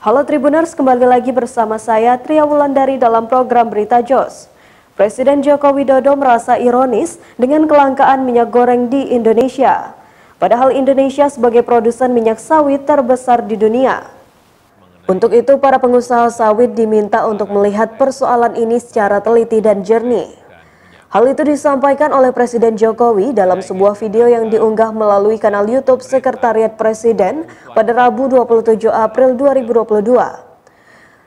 Halo Tribuners, kembali lagi bersama saya Tria Wulandari dalam program Berita Jos. Presiden Joko Widodo merasa ironis dengan kelangkaan minyak goreng di Indonesia. Padahal Indonesia sebagai produsen minyak sawit terbesar di dunia. Untuk itu, para pengusaha sawit diminta untuk melihat persoalan ini secara teliti dan jernih. Hal itu disampaikan oleh Presiden Jokowi dalam sebuah video yang diunggah melalui kanal YouTube Sekretariat Presiden pada Rabu 27 April 2022.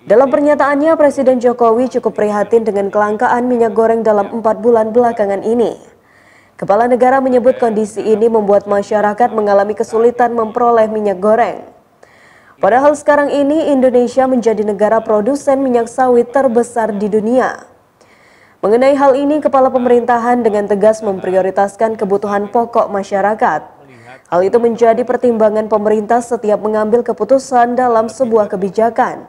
Dalam pernyataannya, Presiden Jokowi cukup prihatin dengan kelangkaan minyak goreng dalam empat bulan belakangan ini. Kepala negara menyebut kondisi ini membuat masyarakat mengalami kesulitan memperoleh minyak goreng. Padahal sekarang ini Indonesia menjadi negara produsen minyak sawit terbesar di dunia. Mengenai hal ini, Kepala Pemerintahan dengan tegas memprioritaskan kebutuhan pokok masyarakat. Hal itu menjadi pertimbangan pemerintah setiap mengambil keputusan dalam sebuah kebijakan.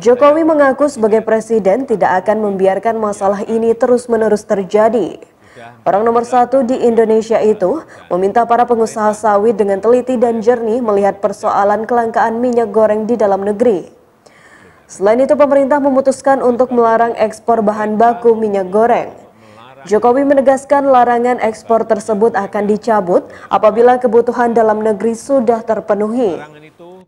Jokowi mengaku sebagai presiden tidak akan membiarkan masalah ini terus-menerus terjadi. Orang nomor satu di Indonesia itu meminta para pengusaha sawit dengan teliti dan jernih melihat persoalan kelangkaan minyak goreng di dalam negeri. Selain itu, pemerintah memutuskan untuk melarang ekspor bahan baku minyak goreng. Jokowi menegaskan larangan ekspor tersebut akan dicabut apabila kebutuhan dalam negeri sudah terpenuhi.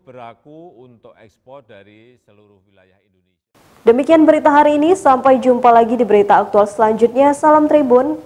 berlaku untuk ekspor dari seluruh wilayah Indonesia. Demikian berita hari ini, sampai jumpa lagi di berita aktual selanjutnya. Salam Tribun.